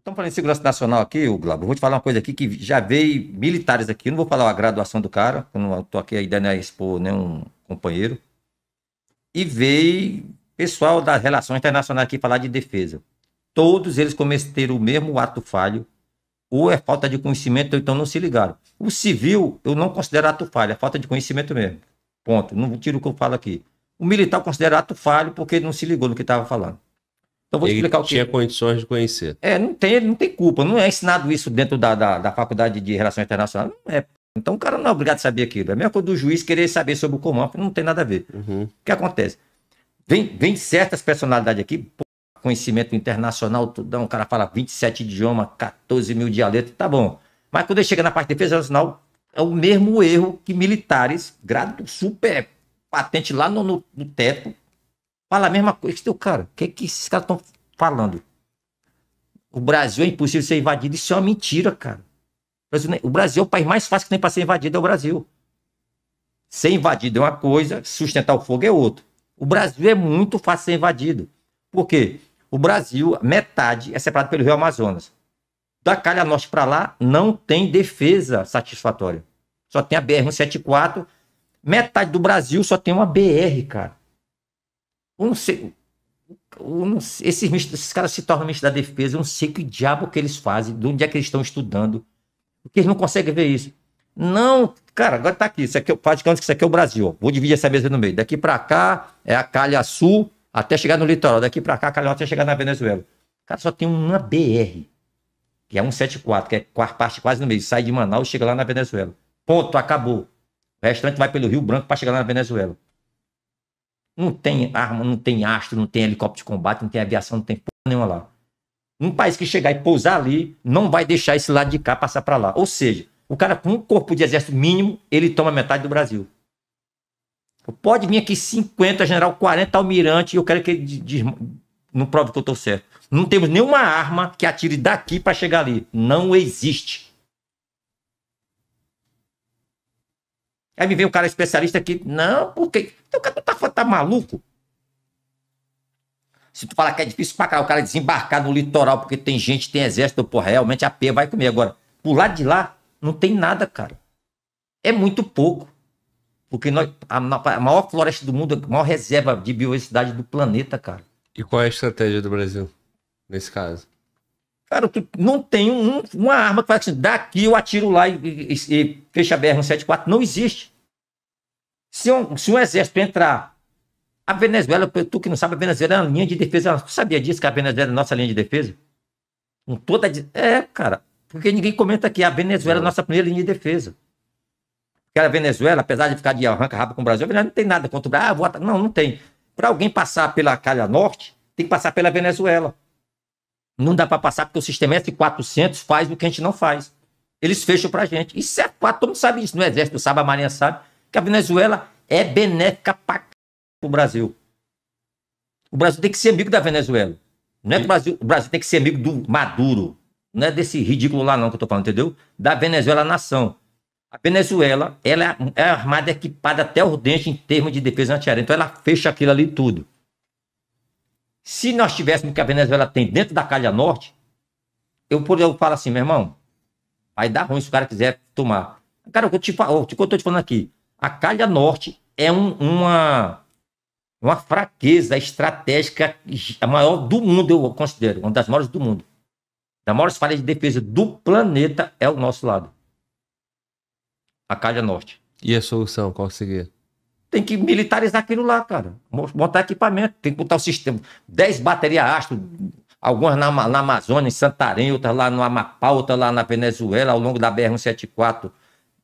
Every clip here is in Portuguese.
Estamos falando de segurança nacional aqui, o Glauber. Vou te falar uma coisa aqui que já veio militares aqui. Eu não vou falar a graduação do cara, eu não estou aqui, a ideia não é expor nenhum companheiro. E veio pessoal das relações internacionais aqui falar de defesa. Todos eles cometeram o mesmo ato falho, ou é falta de conhecimento, ou então não se ligaram. O civil, eu não considero ato falho, é falta de conhecimento mesmo. Ponto. Não tiro o que eu falo aqui. O militar considera ato falho porque ele não se ligou no que estava falando. Então vou explicar o que. Tinha condições de conhecer. É, não tem, não tem culpa. Não é ensinado isso dentro da, da, da faculdade de Relações Internacionais. Não é. Então o cara não é obrigado a saber aquilo. É a mesma coisa do juiz querer saber sobre o Comando não tem nada a ver. Uhum. O que acontece? Vem, vem certas personalidades aqui, pô, conhecimento internacional, tudão, o cara fala 27 idiomas, 14 mil dialetos, tá bom. Mas quando ele chega na parte de defesa nacional, é o mesmo erro que militares, grado super patente lá no, no, no teto, Fala a mesma coisa. Eu, então, cara, o que, é que esses caras estão falando? O Brasil é impossível ser invadido. Isso é uma mentira, cara. O Brasil, é o país mais fácil que tem para ser invadido é o Brasil. Ser invadido é uma coisa, sustentar o fogo é outra. O Brasil é muito fácil ser invadido. Por quê? O Brasil, metade, é separado pelo Rio Amazonas. Da Calha Norte para lá, não tem defesa satisfatória. Só tem a BR-174. Metade do Brasil só tem uma BR, cara. Eu não sei. não esses, esses caras se tornam ministros da defesa. Eu não sei que diabo que eles fazem, de onde é que eles estão estudando. Porque eles não conseguem ver isso. Não, cara, agora tá aqui. Isso aqui, é isso aqui é o Brasil. Vou dividir essa mesa no meio. Daqui para cá é a calha sul até chegar no litoral. Daqui para cá, a calha norte até chegar na Venezuela. Cara, só tem uma BR, que é 174, que é parte quase no meio. Sai de Manaus, chega lá na Venezuela. Ponto, acabou. O restante vai pelo Rio Branco para chegar lá na Venezuela. Não tem arma, não tem astro, não tem helicóptero de combate, não tem aviação, não tem porra nenhuma lá. Um país que chegar e pousar ali não vai deixar esse lado de cá passar para lá. Ou seja, o cara com um corpo de exército mínimo, ele toma metade do Brasil. Pode vir aqui 50 general, 40 almirante, e eu quero que ele diz, não prove que eu tô certo. Não temos nenhuma arma que atire daqui para chegar ali. Não existe. Aí me vem o um cara especialista aqui. Não, porque. Então, o cara tá Rafa tá maluco? Se tu falar que é difícil pra caralho o cara desembarcar no litoral porque tem gente, tem exército, porra, realmente a P vai comer. Agora, por lado de lá, não tem nada, cara. É muito pouco. Porque nós, a, a maior floresta do mundo, a maior reserva de biodiversidade do planeta, cara. E qual é a estratégia do Brasil nesse caso? Cara, tu não tem um, uma arma que faz assim, daqui eu atiro lá e, e, e fecha a BR-174. Não existe. Se um, se um exército entrar, a Venezuela, tu que não sabe, a Venezuela é uma linha de defesa. Tu sabia disso que a Venezuela é a nossa linha de defesa? Com toda. É, cara, porque ninguém comenta que a Venezuela é a nossa primeira linha de defesa. Porque a Venezuela, apesar de ficar de arranca raba com o Brasil, a Venezuela não tem nada contra o Brasil. Ah, vou Não, não tem. Para alguém passar pela Calha Norte, tem que passar pela Venezuela. Não dá para passar porque o sistema S-400 faz o que a gente não faz. Eles fecham para a gente. Isso é fato, todo mundo sabe isso. No né? Exército sabe, a Marinha sabe que a Venezuela é benéfica para o Brasil. O Brasil tem que ser amigo da Venezuela. Não é que o Brasil, o Brasil tem que ser amigo do Maduro. Não é desse ridículo lá não que eu estou falando, entendeu? Da Venezuela nação. A Venezuela, ela é, é armada equipada até o dente em termos de defesa antiaérea. Então ela fecha aquilo ali tudo. Se nós tivéssemos o que a Venezuela tem dentro da Calha Norte, eu, eu falo assim, meu irmão, vai dar ruim se o cara quiser tomar. Cara, o que eu, te, que eu tô te falando aqui, a calha norte é um, uma, uma fraqueza estratégica, a maior do mundo, eu considero, uma das maiores do mundo. Da maior falha de defesa do planeta é o nosso lado. A calha norte. E a solução, qual seria? Tem que militarizar aquilo lá, cara. montar equipamento, tem que botar o sistema. dez baterias astro, algumas na, na, Amazônia, em Santarém, outras lá no Amapá, outras lá na Venezuela, ao longo da BR-174.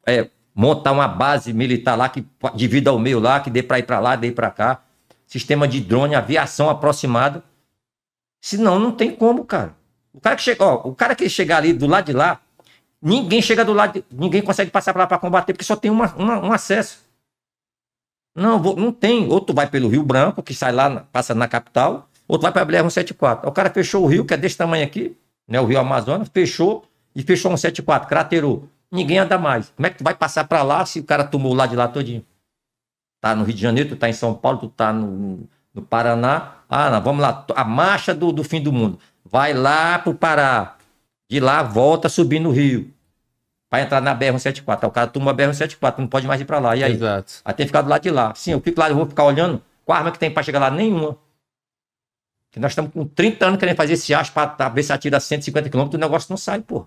É, montar uma base militar lá que divida ao meio lá, que dê para ir para lá, dê para cá. Sistema de drone, aviação aproximada. Senão não tem como, cara. O cara que chega, ó, o cara que chegar ali do lado de lá, ninguém chega do lado, de, ninguém consegue passar para lá para combater porque só tem uma, uma, um acesso. Não, vou, não tem. Ou tu vai pelo Rio Branco, que sai lá, passa na capital, ou tu vai para a BR-174. O cara fechou o rio, que é desse tamanho aqui, né, o Rio Amazonas, fechou e fechou 174, craterou ninguém anda mais. Como é que tu vai passar para lá se o cara tomou lá de lá todinho? Tá no Rio de Janeiro, tu tá em São Paulo, tu tá no, no Paraná. Ah, não, vamos lá, a marcha do, do fim do mundo. Vai lá pro Pará. De lá volta subindo no Rio. vai entrar na BR-174. o cara toma a BR-174, não pode mais ir para lá. E aí? Exato. Até ficar do lado de lá. Sim, eu fico lá, eu vou ficar olhando. Qual arma que tem para chegar lá? Nenhuma. Porque nós estamos com 30 anos querendo fazer esse acho para ver se atira 150 km, o negócio não sai, pô.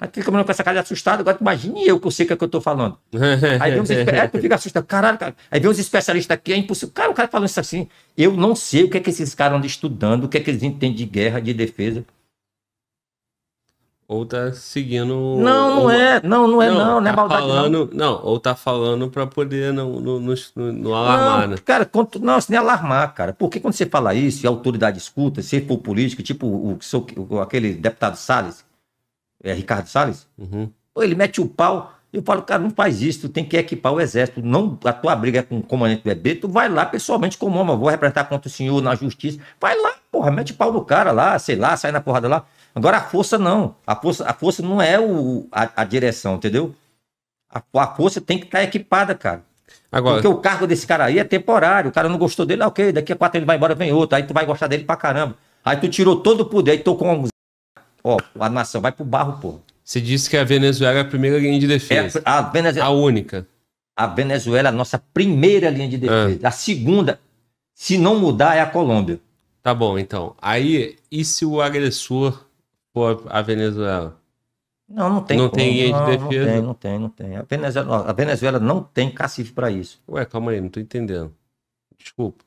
Aí tu fica olhando com essa cara de assustado, agora imagine eu que eu sei o que, é que eu tô falando. Aí vem uns especialistas, é, tu fica assustado, caralho, cara. Aí vem uns especialistas aqui, é impossível. Cara, o cara falando isso assim, eu não sei o que é que esses caras andam estudando, o que é que eles entendem de guerra, de defesa. Ou tá seguindo. Não, não é, não, não é, não, não, não é tá maldade. Falando, não. não, ou tá falando pra poder não, não, não, não alarmar, não, né? Cara, não, isso nem é alarmar, cara. Porque quando você fala isso e a autoridade escuta, se for político, tipo o, o, aquele deputado Salles, é, Ricardo Salles, uhum. pô, ele mete o pau. Eu falo, cara, não faz isso, tu tem que equipar o exército. Não, a tua briga é com o comandante do EB, tu vai lá pessoalmente como homem, vou representar contra o senhor na justiça. Vai lá, porra, mete pau no cara lá, sei lá, sai na porrada lá. Agora a força não. A força, a força não é o, a, a direção, entendeu? A, a força tem que estar tá equipada, cara. Agora... Porque o cargo desse cara aí é temporário. O cara não gostou dele, ah, ok, daqui a quatro ele vai embora, vem outro. Aí tu vai gostar dele pra caramba. Aí tu tirou todo o poder e tocou um Ó, a nação vai pro barro, pô. Você disse que a Venezuela é a primeira linha de defesa. É a, Venezuela, a única. A Venezuela é a nossa primeira linha de defesa. Ah. A segunda, se não mudar, é a Colômbia. Tá bom, então. Aí, e se o agressor for a Venezuela? Não, não tem. Não como. tem linha de defesa? Não, não tem, não tem, não tem. A Venezuela, a Venezuela não tem cacife para isso. Ué, calma aí, não tô entendendo. Desculpa.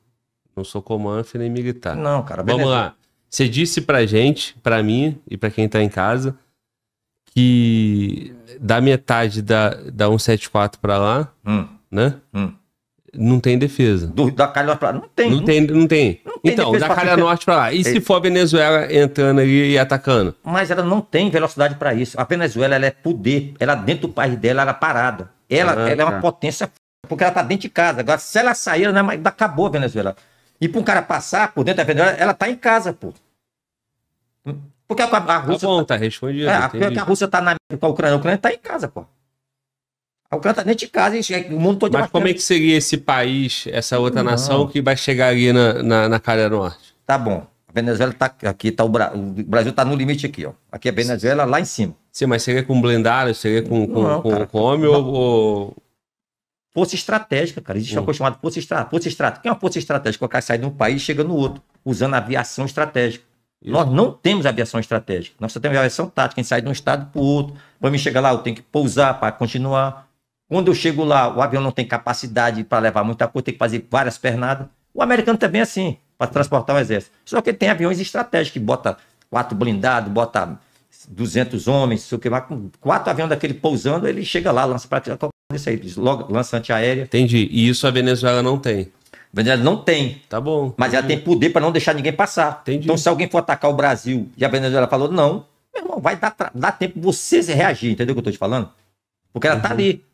Não sou comandante nem militar. Não, cara. Vamos Venezuela... lá. Você disse pra gente, pra mim e pra quem tá em casa, que da metade da, da 174 pra lá, hum. né? Hum. Não tem defesa. Do, da Calha Norte pra lá? Não tem. Não, não tem, não tem. Não tem então, da Calha Norte pra lá. E é. se for a Venezuela entrando ali e atacando? Mas ela não tem velocidade para isso. A Venezuela, ela é poder. Ela, dentro do país dela, ela é parada. Ela, ah, ela é uma tá. potência porque ela tá dentro de casa. Agora, se ela sair, ela, é acabou a Venezuela. E para um cara passar por dentro da Venezuela, ela tá em casa, pô. Porque a, a tá Rússia. Tá bom, tá, tá respondido. É, a, Rússia tá na com a Ucrânia, a Ucrânia tá em casa, pô. A Ucrânia tá dentro de casa, hein? o mundo todo Mas é como é que seria esse país, essa outra Não. nação que vai chegar ali na, na, na cara norte? Tá bom. A Venezuela tá aqui, tá o, Bra... o Brasil tá no limite aqui, ó. Aqui é a Venezuela lá em cima. Sim, mas seria com blindado, seria com, com, não, com, cara, com homem não. ou força estratégica, cara. Existe uhum. uma coisa chamada força estratégica. Força estratégica. quem é uma força estratégica? O cara sai de um país e chega no outro, usando aviação estratégica. Isso. Nós não temos aviação estratégica. Nós só temos aviação tática. gente sai de um estado para o outro. Para mim chegar lá, eu tenho que pousar para continuar. Quando eu chego lá, o avião não tem capacidade para levar muita coisa, tem que fazer várias pernadas. O americano também é assim, para transportar o exército. Só que tem aviões estratégicos, que bota quatro blindados, bota 200 homens, sei o que, quatro aviões daquele pousando, ele chega lá, lança para disso aí, lança antiaérea. Entendi. E isso a Venezuela não tem. A Venezuela não tem. Tá bom. Mas ela tem poder para não deixar ninguém passar. Entendi. Então, se alguém for atacar o Brasil e a Venezuela falou, não, meu irmão, vai dar, dar tempo você reagir, entendeu o que eu estou te falando? Porque ela tá uhum. tá ali.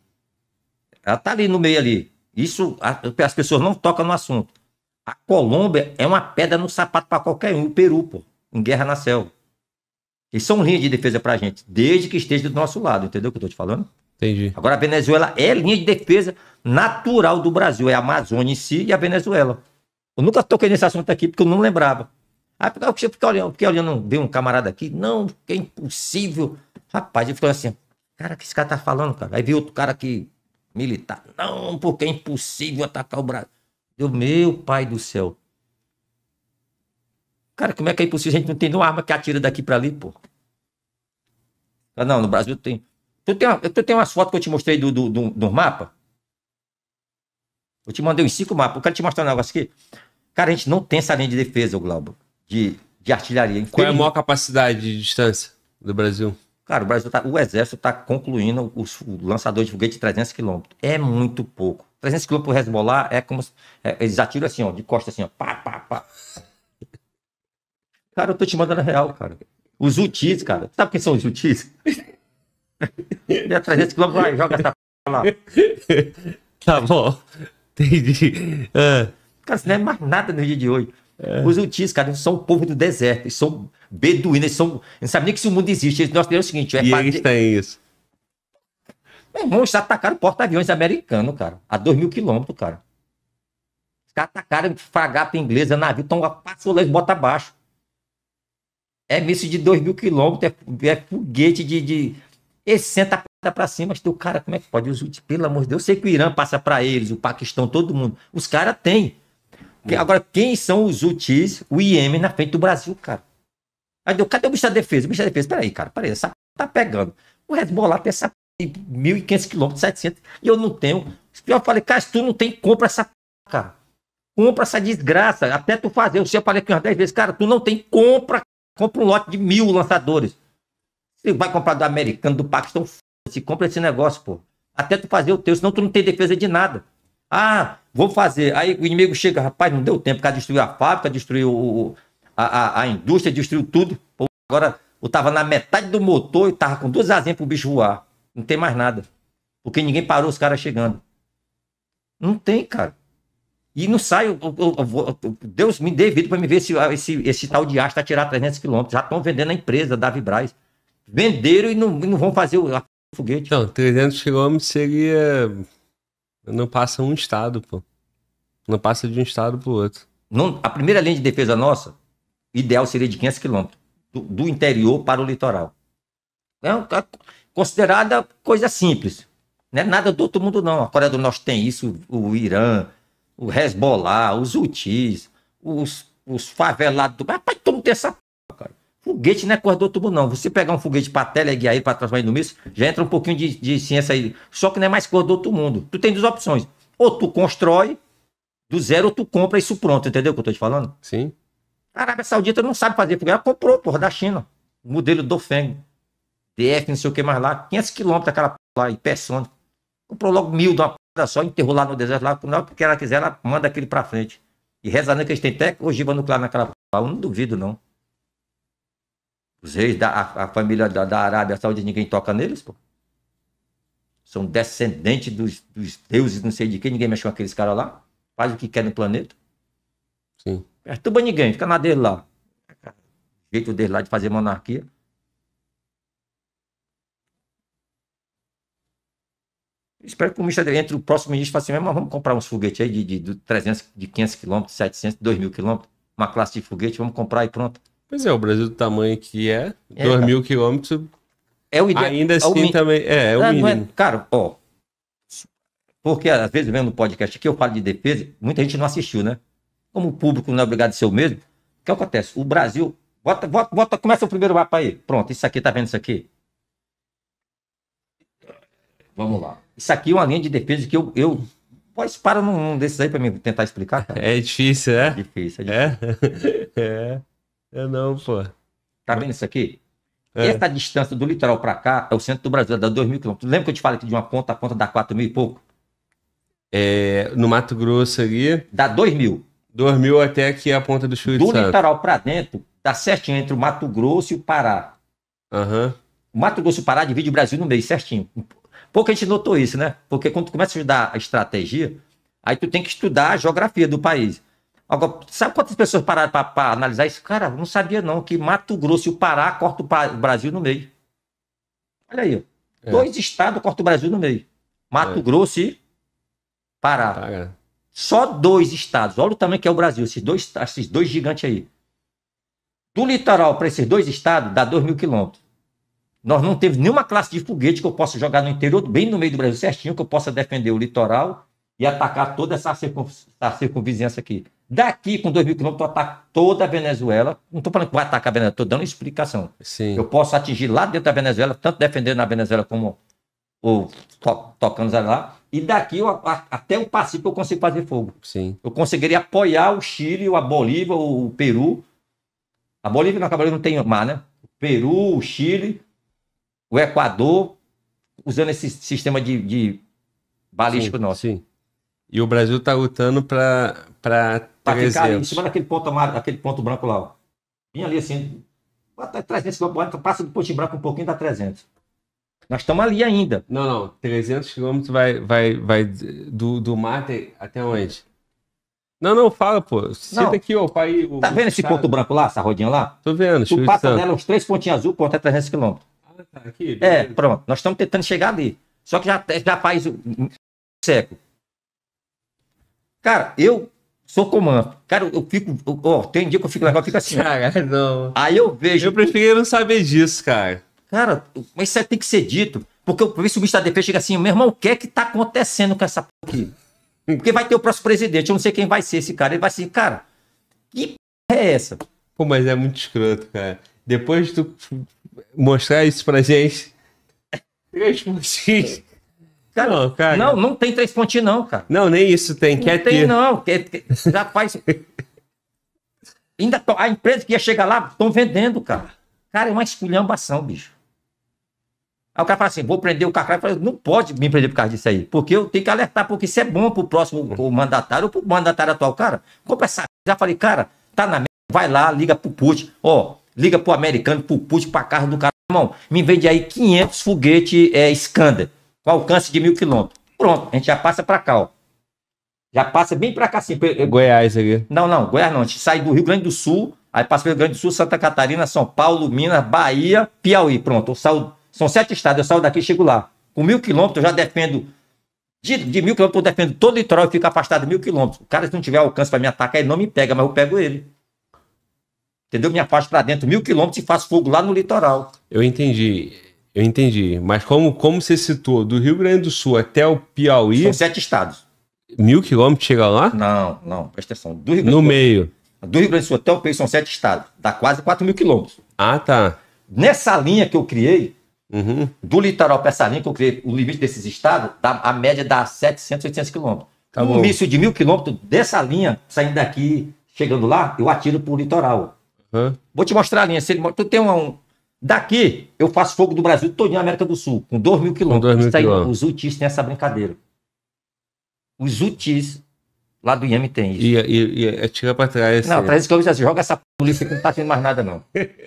Ela tá ali no meio ali. Isso, a, as pessoas não tocam no assunto. A Colômbia é uma pedra no sapato para qualquer um. O Peru, pô, em guerra na selva. Eles são linha de defesa pra gente, desde que esteja do nosso lado, entendeu o que eu tô te falando? Entendi. Agora a Venezuela é linha de defesa natural do Brasil, é a Amazônia em si e a Venezuela. Eu nunca toquei nesse assunto aqui porque eu não lembrava. Aí ah, eu fiquei olhando, fiquei olhando vi um camarada aqui, não, que é impossível. Rapaz, eu fiquei assim, cara, o que esse cara tá falando, cara? Aí vi outro cara aqui, militar, não, porque é impossível atacar o Brasil. Eu, meu pai do céu. Cara, como é que é impossível? A gente não tem nenhuma arma que atira daqui para ali, pô. Não, no Brasil tem. Tu tem, tu tem umas fotos que eu te mostrei do, do, do, do mapa? Eu te mandei uns cinco mapas. Eu quero te mostrar um negócio aqui. Cara, a gente não tem essa linha de defesa, Glaubo, de, de artilharia. Então, Qual é a maior capacidade de distância do Brasil? Cara, o Brasil tá, o exército está concluindo os, o lançador de foguete de 300 quilômetros. É muito pouco. 300 quilômetros para resbolar é como. É, eles atiram assim, ó, de costa assim, ó. Pá, pá, pá. Cara, eu tô te mandando real, cara. Os UTIs, cara. Sabe quem são os UTIs? Deu 300 quilômetros, vai, joga essa p lá. tá bom. Entendi. Ah. Cara, isso não é mais nada no dia de hoje. É. Os utis, cara, são o povo do deserto. Eles são beduínos, eles são. Não sabem nem que se o mundo existe. Eles, nós temos o seguinte: é e eles têm isso. Meu irmão, eles atacaram porta-aviões americano, cara, a 2 mil quilômetros, cara. Os caras atacaram fragata inglesa, navio, estão passou e bota abaixo. É míssil de 2 mil quilômetros, é, é foguete de, de, e senta para cima, mas o cara, como é que pode? Os, pelo amor de Deus, eu sei que o Irã passa para eles, o Paquistão, todo mundo. Os caras têm. Hum. Agora, quem são os UTIs, o IEM na frente do Brasil, cara? Aí deu, cadê o bicho da defesa? O bicho da defesa, peraí, cara, peraí, essa tá pegando. O Hezbollah tem essa 1.500 quilômetros, 700, e eu não tenho. Eu falei, cara, se tu não tem, compra essa cara. Compra essa desgraça, até tu fazer. Eu sei, eu falei aqui umas 10 vezes, cara, tu não tem, compra, compra um lote de mil lançadores. Se vai comprar do americano, do Paquistão, se compra esse negócio, pô. Até tu fazer o teu, senão tu não tem defesa de nada. Ah, vou fazer. Aí o inimigo chega, rapaz, não deu tempo, o cara destruiu a fábrica, destruiu a, a, a indústria, destruiu tudo. Pô, agora eu tava na metade do motor e tava com duas asinhas pro bicho voar. Não tem mais nada. Porque ninguém parou os caras chegando. Não tem, cara. E não sai. Eu, eu, eu, Deus me dê vida para me ver se esse, ah, esse, esse tal de aço está tirar 300 quilômetros. Já estão vendendo a empresa da Vibraz venderam e não, não vão fazer o foguete. Então, 300 quilômetros seria. Não passa um estado, pô. Não passa de um estado pro outro. Não, a primeira linha de defesa nossa, ideal seria de 500 quilômetros, do, do, interior para o litoral. É, considerada coisa simples. Não é nada do outro mundo, não. A Coreia do Norte tem isso, o Irã, o Hezbollah, os hutis os, os favelados do. Rapaz, todo mundo tem essa Foguete não é corredor tubo, não. Você pegar um foguete para teleguiar aí para transformar ele no míssil, já entra um pouquinho de, de ciência aí. Só que não é mais coisa do mundo. Tu tem duas opções. Ou tu constrói do zero, ou tu compra isso pronto. Entendeu o que eu tô te falando? Sim. A Arábia Saudita não sabe fazer foguete. Ela comprou, porra, da China. O modelo Dofeng. DF, não sei o que mais lá. 500 quilômetros aquela lá, hipersônica. Comprou logo mil de uma porra só, enterrou lá no deserto. Lá, porque ela quiser, ela manda aquele para frente. E rezando que eles têm até ogiva nuclear naquela porra. Eu não duvido, não. Os reis da a, a família da, da, Arábia Saudita, ninguém toca neles, pô. São descendentes dos, dos deuses, não sei de quem, ninguém mexe com aqueles caras lá. Faz o que quer no planeta. Sim. Perturba ninguém, fica na dele lá. O jeito dele lá de fazer monarquia. Espero que o ministro entre o próximo ministro e fale assim, vamos comprar uns foguetes aí de, de, de 300, de 500 quilômetros, 700, 2 mil quilômetros, uma classe de foguete, vamos comprar e pronto. Pois é, o Brasil do tamanho que é, é 2 tá. mil quilômetros. É o ideal. Ainda assim é o assim também. É, é o não, é- mínimo. cara, ó. Porque às vezes mesmo no podcast que eu falo de defesa, muita gente não assistiu, né? Como o público não é obrigado a ser o mesmo, o que acontece? O Brasil. Bota, bota, bota, começa o primeiro mapa aí. Pronto, isso aqui, tá vendo isso aqui? Vamos lá. Isso aqui é uma linha de defesa que eu. eu Pois para num desses aí para mim tentar explicar, cara. É difícil, é? Difícil, é, é? difícil. é. é. É não, pô. Tá vendo isso aqui? É. Essa distância do litoral para cá é o centro do Brasil, dá 2 mil quilômetros. Lembra que eu te falei que de uma ponta a ponta dá 4 mil e pouco? É, no Mato Grosso ali. Dá 2 mil. 2 mil até aqui a ponta do Chuí do Santo. litoral para dentro, dá tá certinho entre o Mato Grosso e o Pará. Uhum. O Mato Grosso e o Pará divide o Brasil no meio, certinho. Pouca gente notou isso, né? Porque quando tu começa a estudar a estratégia, aí tu tem que estudar a geografia do país. Agora, sabe quantas pessoas pararam para analisar isso? Cara, não sabia não que Mato Grosso e o Pará cortam o Brasil no meio. Olha aí, é. dois estados cortam o Brasil no meio. Mato é. Grosso e Pará. Tá, Só dois estados. Olha o tamanho que é o Brasil, esses dois, esses dois gigantes aí. Do litoral para esses dois estados dá 2 mil quilômetros. Nós não temos nenhuma classe de foguete que eu possa jogar no interior, bem no meio do Brasil, certinho, que eu possa defender o litoral e atacar toda essa, circun... essa circunvizinhança aqui. Daqui, com 2 mil quilômetros, eu ataco toda a Venezuela. Não estou falando que vou atacar a Venezuela, estou dando explicação. Sim. Eu posso atingir lá dentro da Venezuela, tanto defendendo a Venezuela como o to tocando lá. E daqui, eu, a, até o Pacífico, eu consigo fazer fogo. Sim. Eu conseguiria apoiar o Chile, a Bolívia, o Peru. A Bolívia, não, a Bolívia não tem mar, né? O Peru, o Chile, o Equador, usando esse sistema de, de balístico sim, nosso. Sim. E o Brasil está lutando para Tá ficar em cima daquele ponto, amarelo, aquele ponto branco lá. Ó. Vinha ali assim, bota 300 quilômetros passa do ponte branco um pouquinho, dá 300. Nós estamos ali ainda. Não, não, 300 quilômetros vai, vai, vai do, do mate até onde? Não, não, fala, pô. Senta não. aqui, ó, pai. O, tá vendo esse estado. ponto branco lá, essa rodinha lá? Tô vendo. Tu passa nela uns três pontinhos azul, ponto é 300 quilômetros. Ah, tá aqui. Beleza. É, pronto. Nós estamos tentando chegar ali. Só que já, já faz um século. Cara, eu sou comando. Cara, eu fico. Ó, tem dia que eu fico legal, eu fico assim. Cara, ah, não. Aí eu vejo. Eu prefiro não saber disso, cara. Cara, mas isso tem que ser dito. Porque o vice ministro bicho da Defesa chega assim, meu irmão, o que é que tá acontecendo com essa p aqui? Porque vai ter o próximo presidente, eu não sei quem vai ser esse cara. Ele vai ser, cara, que p é essa? Pô, mas é muito escroto, cara. Depois de tu mostrar isso pra gente, três pontinhos. Cara, não, cara. não, não tem três pontinhos, não, cara. Não, nem isso tem. Não quer tem, ter. não. Quer, quer, já faz. Ainda a empresa que ia chegar lá, estão vendendo, cara. Cara, é uma esculhambação, bicho. Aí o cara fala assim: vou prender o Cacrá. Eu falo, não pode me prender por causa disso aí. Porque eu tenho que alertar, porque isso é bom pro próximo mandatário ou pro mandatário atual. Cara, compra essa. Já falei, cara, tá na merda. Vai lá, liga pro Put, Ó, liga pro americano, pro put, pra casa do cara. Irmão, me vende aí 500 foguete é, Scander com alcance de mil quilômetros. Pronto, a gente já passa para cá, ó. Já passa bem para cá, assim. Goiás aqui. Não, não, Goiás não. A gente sai do Rio Grande do Sul, aí passa pelo Rio Grande do Sul, Santa Catarina, São Paulo, Minas, Bahia, Piauí. Pronto, eu saio, são sete estados, eu saio daqui e chego lá. Com mil quilômetros eu já defendo, de, de mil quilômetros eu defendo todo o litoral e fico afastado de mil quilômetros. O cara, se não tiver alcance para me atacar, ele não me pega, mas eu pego ele. Entendeu? Me afasto para dentro mil quilômetros e faço fogo lá no litoral. Eu entendi. Eu entendi. Mas como, como você citou, do Rio Grande do Sul até o Piauí. São sete estados. Mil quilômetros chega lá? Não, não, presta atenção. Do Rio Grande no do meio. do Rio Grande do Sul até o Piauí são sete estados. Dá quase quatro mil quilômetros. Ah, tá. Nessa linha que eu criei, uhum. do litoral para essa linha que eu criei, o limite desses estados, dá, a média dá 700, 800 quilômetros. Tá um míssil de mil quilômetros dessa linha, saindo daqui, chegando lá, eu atiro para o litoral. Uhum. Vou te mostrar a linha. Se ele, tu tem um, Daqui, eu faço fogo do Brasil todinho na América do Sul, com 2 mil quilômetros. Mil quilômetros. Aí, os utis têm essa brincadeira. Os utis lá do IEM tem isso. E, e, e é tira pra trás. Não, traz isso que eu disse assim, joga essa polícia que não tá tendo mais nada, não.